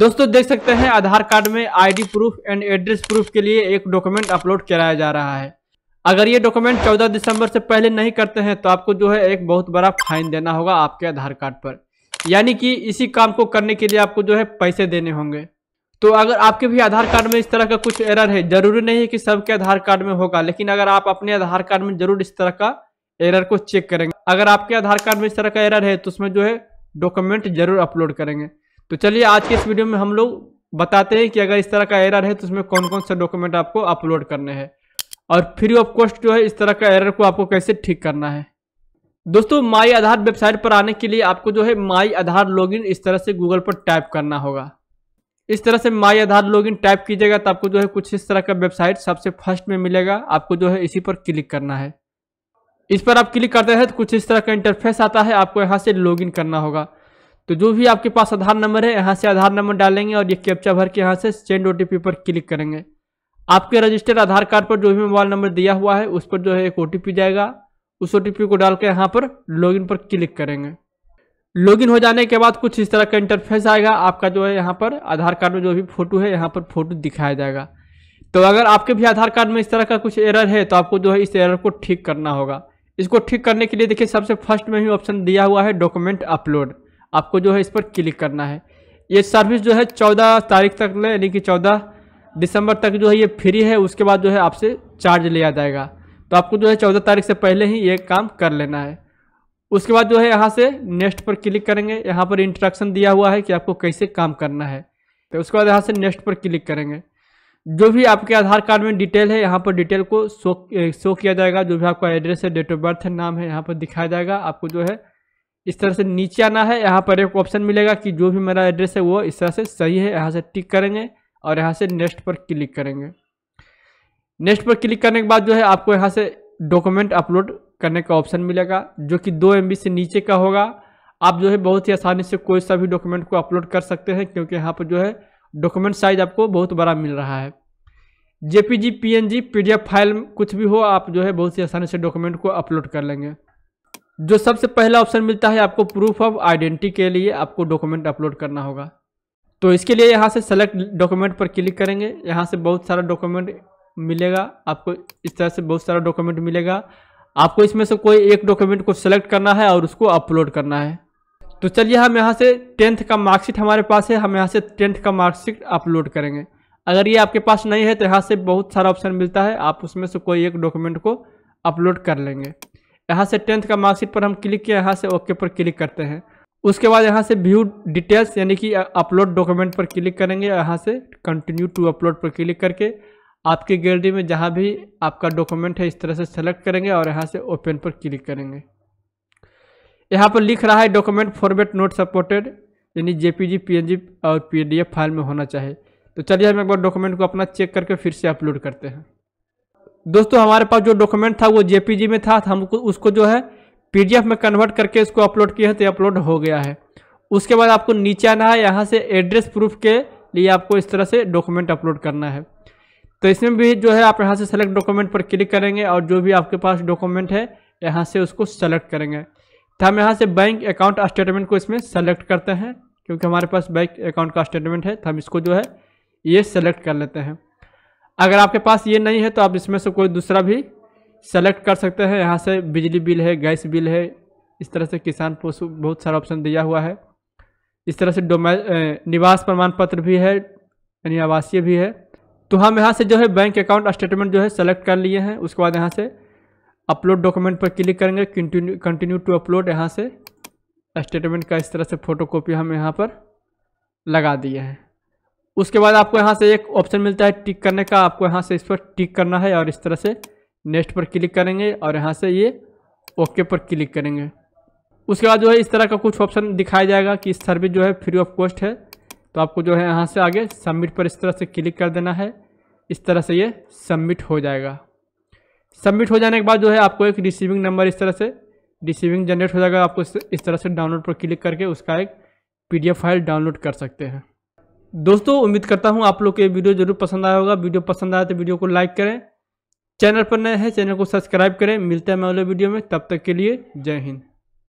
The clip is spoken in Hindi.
दोस्तों देख सकते हैं आधार कार्ड में ID proof and address proof के लिए एक डॉक्यूमेंट अपलोड कराया जा रहा है अगर ये डॉक्यूमेंट 14 दिसंबर से पहले नहीं करते हैं तो आपको जो है एक बहुत बड़ा फाइन देना होगा आपके आधार कार्ड पर यानी कि इसी काम को करने के लिए आपको जो है पैसे देने होंगे तो अगर आपके भी आधार कार्ड में इस तरह का कुछ एरर है जरूरी नहीं है कि सबके आधार कार्ड में होगा लेकिन अगर आप अपने आधार कार्ड में जरूर इस तरह का एरर को चेक करेंगे अगर आपके आधार कार्ड में इस तरह का एरर है तो उसमें जो है डॉक्यूमेंट जरूर अपलोड करेंगे तो चलिए आज के इस वीडियो में हम लोग बताते हैं कि अगर इस तरह का एरर है तो उसमें कौन कौन से डॉक्यूमेंट आपको अपलोड करने हैं और फ्री ऑफ कॉस्ट जो है इस तरह का एरर को आपको कैसे ठीक करना है दोस्तों माई आधार वेबसाइट पर आने के लिए आपको जो है माई आधार लॉगिन इस तरह से गूगल पर टाइप करना होगा इस तरह से माई आधार लॉगिन टाइप कीजिएगा तो आपको जो है कुछ इस तरह का वेबसाइट सबसे फर्स्ट में मिलेगा आपको जो है इसी पर क्लिक करना है इस पर आप क्लिक करते हैं तो कुछ इस तरह का इंटरफेस आता है आपको यहाँ से लॉगिन करना होगा तो जो भी आपके पास आधार नंबर है यहाँ से आधार नंबर डालेंगे और ये कैप्चा भर के यहाँ से सेंड ओ पर क्लिक करेंगे आपके रजिस्टर्ड आधार कार्ड पर जो भी मोबाइल नंबर दिया हुआ है उस पर जो है एक ओ जाएगा उस ओ को डाल के यहाँ पर लॉगिन पर क्लिक करेंगे लॉगिन हो जाने के बाद कुछ इस तरह का इंटरफेस आएगा आपका जो है यहाँ पर आधार कार्ड में जो भी फोटो है यहाँ पर फोटो दिखाया जाएगा तो अगर आपके भी आधार कार्ड में इस तरह का कुछ एरर है तो आपको जो है इस एरर को ठीक करना होगा इसको ठीक करने के लिए देखिए सबसे फर्स्ट में ही ऑप्शन दिया हुआ है डॉक्यूमेंट अपलोड आपको जो है इस पर क्लिक करना है ये सर्विस जो है चौदह तारीख तक ले यानी कि चौदह दिसंबर तक जो है ये फ्री है उसके बाद जो है आपसे चार्ज लिया जाएगा तो आपको जो है चौदह तारीख से पहले ही ये काम कर लेना है उसके बाद जो है यहाँ से नेक्स्ट पर क्लिक करेंगे यहाँ पर इंट्रक्शन दिया हुआ है कि आपको कैसे काम करना है तो उसके बाद यहाँ से नेक्स्ट पर क्लिक करेंगे जो भी आपके आधार कार्ड में डिटेल है यहाँ पर डिटेल को शो शो किया जाएगा जो भी आपका एड्रेस है डेट ऑफ बर्थ है नाम है यहाँ पर दिखाया जाएगा आपको जो है इस तरह से नीचे आना है यहाँ पर एक ऑप्शन मिलेगा कि जो भी मेरा एड्रेस है वो इस तरह से सही है यहाँ से टिक करेंगे और यहाँ से नेक्स्ट पर क्लिक करेंगे नेक्स्ट पर क्लिक करने के बाद जो है आपको यहाँ से डॉक्यूमेंट अपलोड करने का ऑप्शन मिलेगा जो कि दो एम से नीचे का होगा आप जो है बहुत ही आसानी से कोई सा भी डॉक्यूमेंट को अपलोड कर सकते हैं क्योंकि यहाँ पर जो है डॉक्यूमेंट साइज आपको बहुत बड़ा मिल रहा है जेपीजी पीएनजी पीडीएफ फाइल कुछ भी हो आप जो है बहुत ही आसानी से डॉक्यूमेंट को अपलोड कर लेंगे जो सबसे पहला ऑप्शन मिलता है आपको प्रूफ ऑफ आइडेंटिटी के लिए आपको डॉक्यूमेंट अपलोड करना होगा तो इसके लिए यहाँ से सेलेक्ट डॉक्यूमेंट पर क्लिक करेंगे यहाँ से बहुत सारा डॉक्यूमेंट मिलेगा आपको इस तरह से बहुत सारा डॉक्यूमेंट मिलेगा आपको इसमें से कोई एक डॉक्यूमेंट को सेलेक्ट करना है और उसको अपलोड करना है तो चलिए हम यहाँ से टेंथ का मार्कशीट हमारे पास है हम यहाँ से टेंथ का मार्कशीट अपलोड करेंगे अगर ये आपके पास नहीं है तो यहाँ से बहुत सारा ऑप्शन मिलता है आप उसमें से कोई एक डॉक्यूमेंट को अपलोड कर लेंगे यहाँ से टेंथ का मार्कशीट पर हम क्लिक किया यहाँ से ओके पर क्लिक करते हैं उसके बाद यहाँ से व्यू डिटेल्स यानी कि अपलोड डॉक्यूमेंट पर क्लिक करेंगे यहाँ से कंटिन्यू टू अपलोड पर क्लिक करके आपके गैलरी में जहाँ भी आपका डॉक्यूमेंट है इस तरह से सेलेक्ट करेंगे और यहाँ से ओपन पर क्लिक करेंगे यहाँ पर लिख रहा है डॉक्यूमेंट फॉर्मेट नोट सपोर्टेड यानी जेपीजी जी और पी फाइल में होना चाहिए तो चलिए हम एक बार डॉक्यूमेंट को अपना चेक करके फिर से अपलोड करते हैं दोस्तों हमारे पास जो डॉक्यूमेंट था वो जेपीजी में था तो हमको उसको जो है पीडीएफ में कन्वर्ट करके इसको अपलोड किया है तो अपलोड हो गया है उसके बाद आपको नीचे आना है यहाँ से एड्रेस प्रूफ के लिए आपको इस तरह से डॉक्यूमेंट अपलोड करना है तो इसमें भी जो है आप यहाँ से सेलेक्ट डॉक्यूमेंट पर क्लिक करेंगे और जो भी आपके पास डॉक्यूमेंट है यहाँ से उसको सेलेक्ट करेंगे तो हम यहाँ से बैंक अकाउंट स्टेटमेंट को इसमें सेलेक्ट करते हैं क्योंकि हमारे पास बैंक अकाउंट का स्टेटमेंट है तो हम इसको जो है ये सेलेक्ट कर लेते हैं अगर आपके पास ये नहीं है तो आप इसमें से कोई दूसरा भी सेलेक्ट कर सकते हैं यहाँ से बिजली बिल है गैस बिल है इस तरह से किसान पशु बहुत सारा ऑप्शन दिया हुआ है इस तरह से डोमे निवास प्रमाण पत्र भी है यानी आवासीय भी है तो हम यहाँ से जो है बैंक अकाउंट स्टेटमेंट जो है सेलेक्ट कर लिए हैं उसके बाद यहाँ से अपलोड डॉक्यूमेंट पर क्लिक करेंगे कंटिन्यू कंटिन्यू टू अपलोड यहाँ से स्टेटमेंट का इस तरह से फ़ोटो हम यहाँ पर लगा दिए हैं उसके बाद आपको यहाँ से एक ऑप्शन मिलता है टिक करने का आपको यहाँ से इस पर टिक करना है और इस तरह से नेक्स्ट पर क्लिक करेंगे और यहाँ से ये ओके पर क्लिक करेंगे उसके बाद जो है इस तरह का कुछ ऑप्शन दिखाया जाएगा कि सर्विस जो है फ्री ऑफ कॉस्ट है तो आपको जो है यहाँ से आगे सबमिट पर इस तरह से क्लिक कर देना है इस तरह से ये सबमिट हो जाएगा सबमिट हो जाने के बाद जो है आपको एक रिसीविंग नंबर इस तरह से रिसीविंग जनरेट हो जाएगा आपको इस तरह से डाउनलोड पर क्लिक करके उसका एक पीडीएफ फाइल डाउनलोड कर सकते हैं दोस्तों उम्मीद करता हूँ आप लोग के वीडियो जरूर पसंद आया होगा वीडियो पसंद आया तो वीडियो को लाइक करें चैनल पर नए हैं चैनल को सब्सक्राइब करें मिलते हैं मैं अगले वीडियो में तब तक के लिए जय हिंद